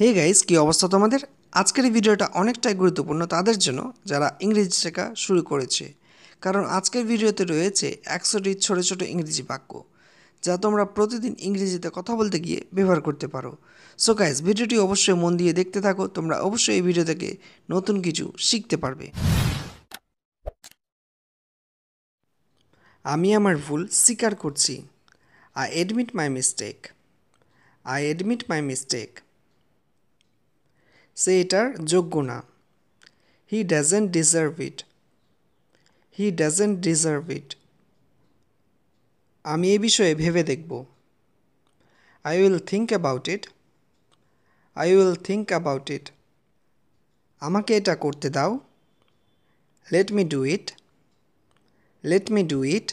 hey guys কী অবস্থা তোমাদের আজকের এই ভিডিওটা অনেকটাই গুরুত্বপূর্ণ তাদের জন্য যারা ইংরেজি শেখা শুরু করেছে কারণ আজকের ভিডিওতে রয়েছে একশোটি ছোটো ছোটো ইংরেজি বাক্য যা তোমরা প্রতিদিন ইংরেজিতে কথা বলতে গিয়ে ব্যবহার করতে পারো সো গাইস ভিডিওটি অবশ্যই মন দিয়ে দেখতে থাকো তোমরা অবশ্যই এই ভিডিও থেকে নতুন কিছু শিখতে পারবে আমি আমার ভুল স্বীকার করছি I admit my mistake I admit my mistake সে এটার যোগ্য না he doesn't deserve it he doesn't deserve it আমি এ বিষয়ে ভেবে দেখব I will think about it I will think about it আমাকে এটা করতে দাও let me do it let me do it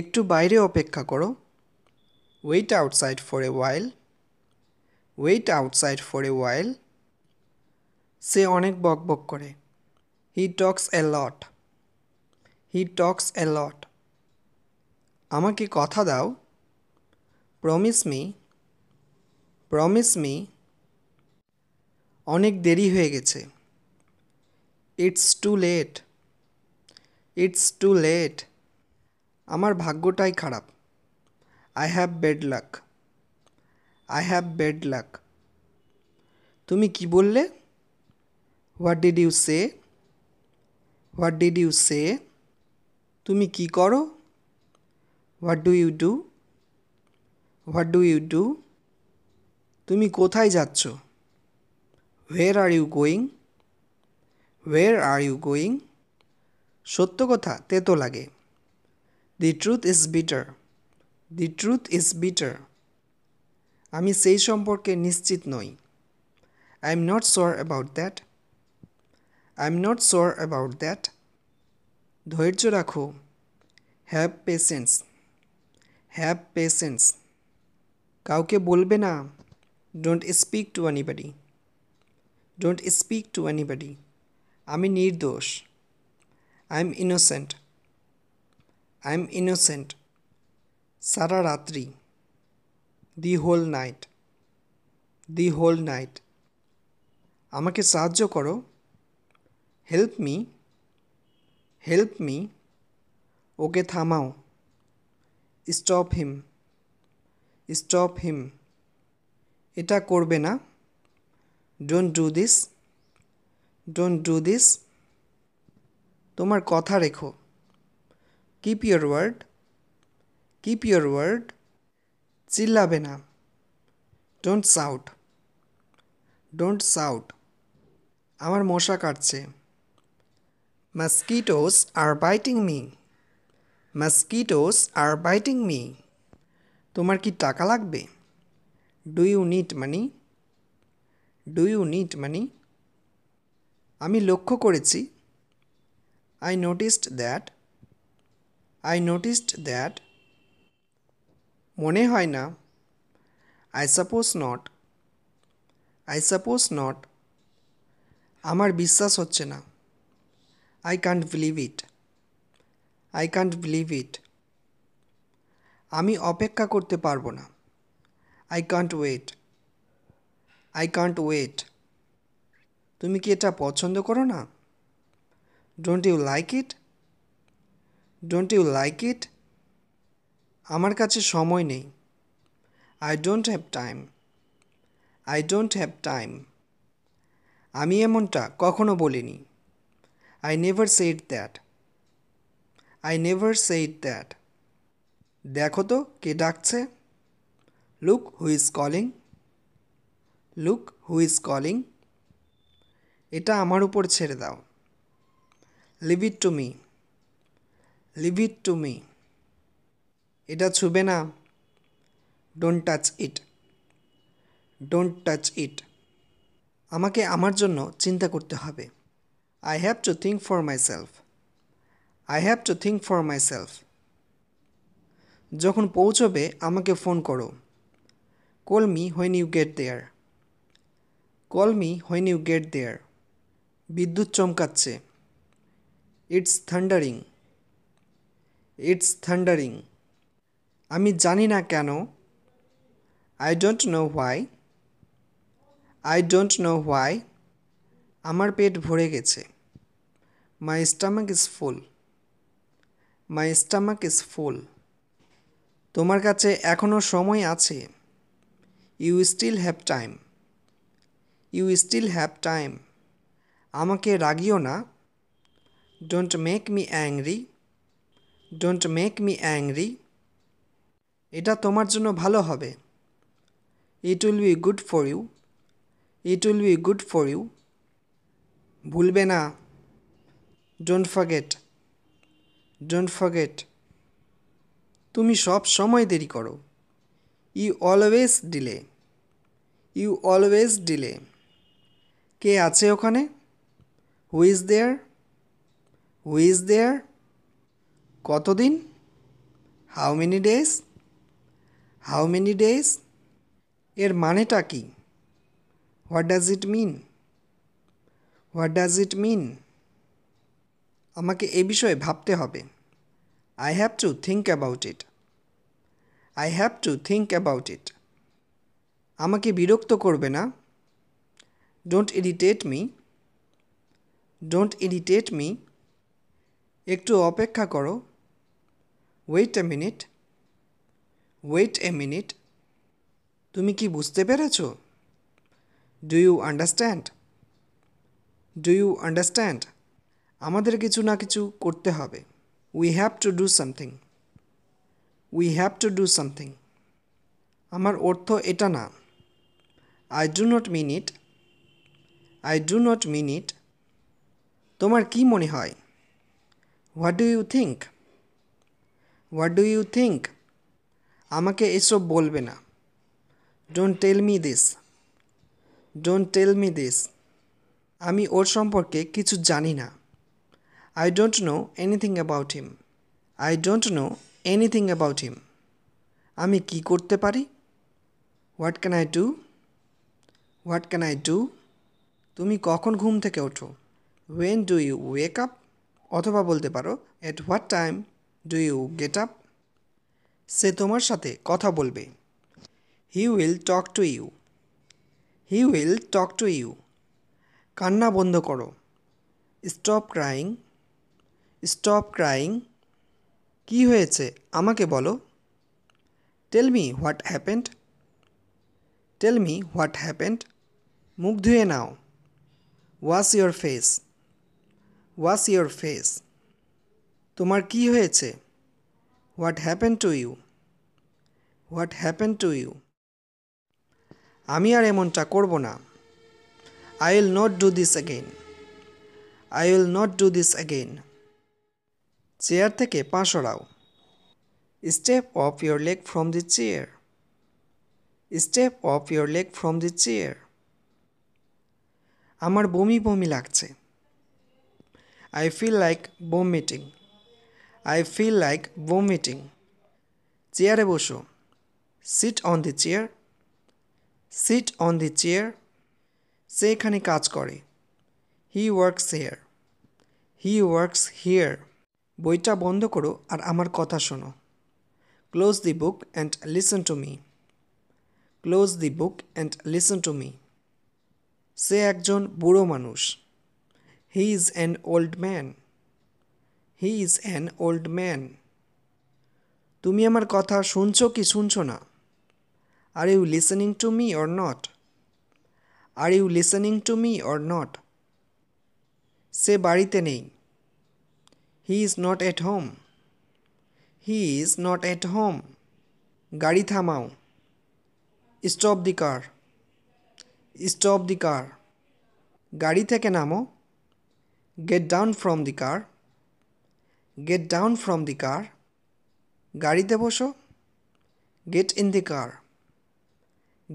একটু বাইরে অপেক্ষা করো wait outside for a while wait outside for a while সে অনেক বক বক করে হি টক্স এ লট হি টক্স এ লট আমাকে কথা দাও প্রমিস মি প্রমিস মি অনেক দেরি হয়ে গেছে it's too late it's too late আমার ভাগ্যটাই খারাপ I have bad luck I have bad luck তুমি কি বললে what did you say what did you say তুমি কি করো what do you do what do you do তুমি কোথায় যাচ্ছ where are you going where are you going সত্য কথা তেতো লাগে the truth is bitter the truth is bitter আমি সেই সম্পর্কে নিশ্চিত নই I am not sure about that I am not sure about that ধৈর্য রাখো হ্যাভ পেশেন্স হ্যাভ পেশেন্স কাউকে বলবে না don't speak to anybody don't speak to anybody আমি নির্দোষ I am innocent I am innocent সারা রাত্রি the whole night the whole night हाँ के सहाज्य करो हेल्प मी हेल्प मी ओके थामाओ स्टप हिम स्टप हिम इटा ना don't do this don't do this तुम्हार कथा रेखो keep your word keep your word চিল্লাবে না ডোন্ট সাউট ডোন্ট সাউট আমার মশা কাটছে mosquitoes are biting me mosquitoes are biting me তোমার কি টাকা লাগবে do you need money do you need money আমি লক্ষ্য করেছি I noticed that I noticed that মনে হয় না I suppose not I suppose not আমার বিশ্বাস হচ্ছে না I can't believe it I can't believe it আমি অপেক্ষা করতে পারবো না I can't wait I can't wait তুমি কি এটা পছন্দ করো না don't you like it don't you like it আমার কাছে সময় নেই I don't have time I don't have time আমি এমনটা কখনো বলিনি I never said that I never said that দেখো তো কে ডাকছে look who is calling look who is calling এটা আমার উপর ছেড়ে দাও leave it to me leave it to me এটা ছুবে না don't touch it don't touch it আমাকে আমার জন্য চিন্তা করতে হবে I have to think for myself I have to think for myself যখন পৌঁছবে আমাকে ফোন করো call me when you get there call me when you get there বিদ্যুৎ চমকাচ্ছে ইটস থান্ডারিং ইটস থান্ডারিং আমি জানি না কেন I don't know why I don't know why আমার পেট ভরে গেছে my stomach is full my stomach is full তোমার কাছে এখনও সময় আছে you still have time you still have time আমাকে রাগিও না don't make me angry don't make me angry এটা তোমার জন্য ভালো হবে it will be good for you it will be good for you ভুলবে না ডোন্ট ফগেট ডোন্ট ফগেট তুমি সব সময় দেরি করো you always delay you always delay কে আছে ওখানে who is there who is there কতদিন how many days how many days এর মানেটা কি what does it mean what does it mean আমাকে এ বিষয়ে ভাবতে হবে I have to think about it I have to think about it আমাকে বিরক্ত করবে না don't irritate me don't irritate me একটু অপেক্ষা করো wait a minute wait a minute তুমি কি বুঝতে পেরেছ do you understand do you understand আমাদের কিছু না কিছু করতে হবে we have to do something we have to do something আমার অর্থ এটা না I do not mean it I do not mean it তোমার কি মনে হয় what do you think what do you think আমাকে এসব বলবে না don't tell me this don't tell me this আমি ওর সম্পর্কে কিছু জানি না I don't know anything about him I don't know anything about him আমি কি করতে পারি what can I do what can I do তুমি কখন ঘুম থেকে ওঠো when do you wake up অথবা বলতে পারো at what time do you get up সে তোমার সাথে কথা বলবে he will talk to you he will talk to you কান্না বন্ধ করো স্টপ ক্রাইং স্টপ ক্রাইং কি হয়েছে আমাকে বলো tell me what happened tell me what happened মুখ ধুয়ে নাও wash your face wash your face তোমার কি হয়েছে what happen to you what happen to you আমি আর এমনটা করব না I will not do this again I will not do this again chair থেকে পা সরাও step off your leg from the chair step off your leg from the chair আমার বমি বমি লাগছে I feel like vomiting I feel like vomiting চেয়ারে বসো sit on the chair sit on the chair সে এখানে কাজ করে he works here he works here বইটা বন্ধ করো আর আমার কথা শোনো close the book and listen to me close the book and listen to me সে একজন বুড়ো মানুষ he is an old man he is an old man তুমি আমার কথা শুনছো কি শুনছো না are you listening to me or not are you listening to me or not সে বাড়িতে নেই he is not at home he is not at home গাড়ি থামাও stop the car stop the কার গাড়ি থেকে নামো get down from the car get down from the car গাড়িতে বসো get in the car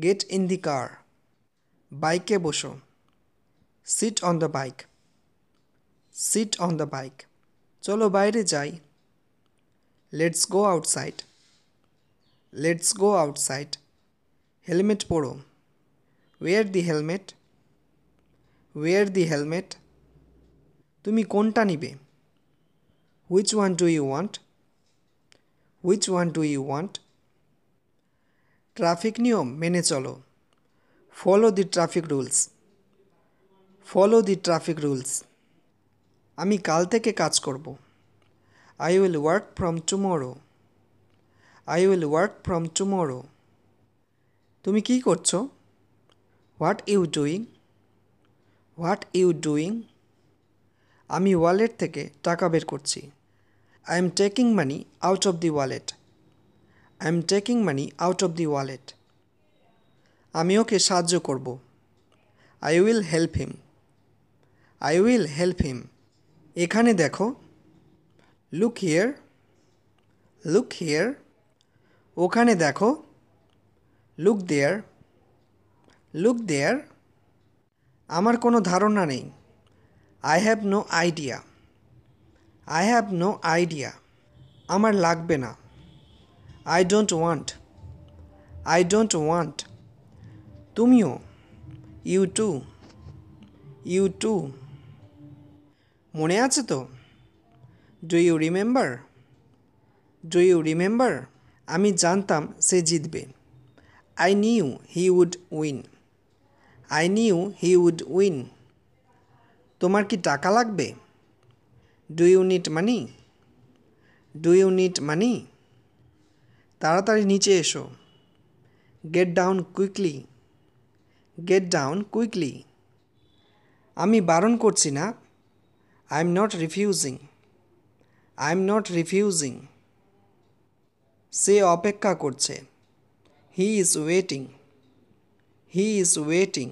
get in the car বাইকে বসো sit on the bike sit on the bike চলো বাইরে যাই let's go outside let's go outside helmet পরো wear দি helmet ওয়ের দি helmet তুমি কোনটা নিবে which one do you want which one do you want traffic নিয়ম মেনে চলো follow the traffic rules follow the traffic rules আমি কাল থেকে কাজ করব I will work from tomorrow I will work from tomorrow তুমি কি করছো what you doing what you doing আমি ওয়ালেট থেকে টাকা বের করছি I am taking money out of the wallet I am taking money out of the wallet আমি ওকে সাহায্য করব I will help him I will help him এখানে দেখো লুক হিয়ার লুক হিয়ার ওখানে দেখো লুক দেয়ার লুক দেয়ার আমার কোনো ধারণা নেই I have no idea I have no idea আমার লাগবে না I don't want I don't want তুমিও ইউ টু ইউ টু মনে আছে তো do you remember do you remember আমি জানতাম সে জিতবে I knew he would win I knew he would win তোমার কি টাকা লাগবে do you need money do you need money তাড়াতাড়ি নিচে এসো get down quickly get down quickly আমি বারণ করছি না I am not refusing I am not refusing সে অপেক্ষা করছে he is waiting he is waiting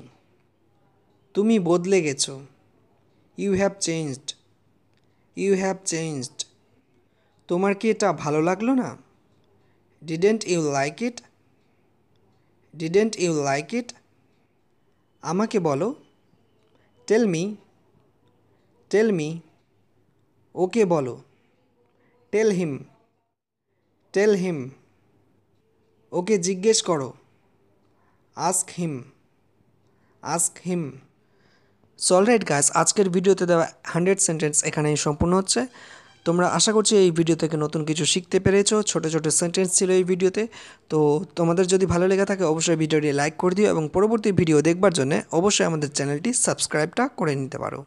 তুমি বদলে গেছো you have changed you have changed তোমার কি এটা ভালো লাগলো না didn't you like it didn't you like it আমাকে বলো tell me tell me okay বলো টেল হিম টেল হিম ওকে জিজ্ঞেস করো ask him ask him so all right guys আজকের ভিডিওতে দেওয়া হান্ড্রেড সেন্টেন্স এখানেই সম্পূর্ণ হচ্ছে তোমরা আশা করছি এই ভিডিও থেকে নতুন কিছু শিখতে পেরেছো ছোটো ছোটো সেন্টেন্স ছিল এই ভিডিওতে তো তোমাদের যদি ভালো লেগে থাকে অবশ্যই ভিডিওটি লাইক করে দিও এবং পরবর্তী ভিডিও দেখবার জন্য অবশ্যই আমাদের চ্যানেলটি সাবস্ক্রাইবটা করে নিতে পারো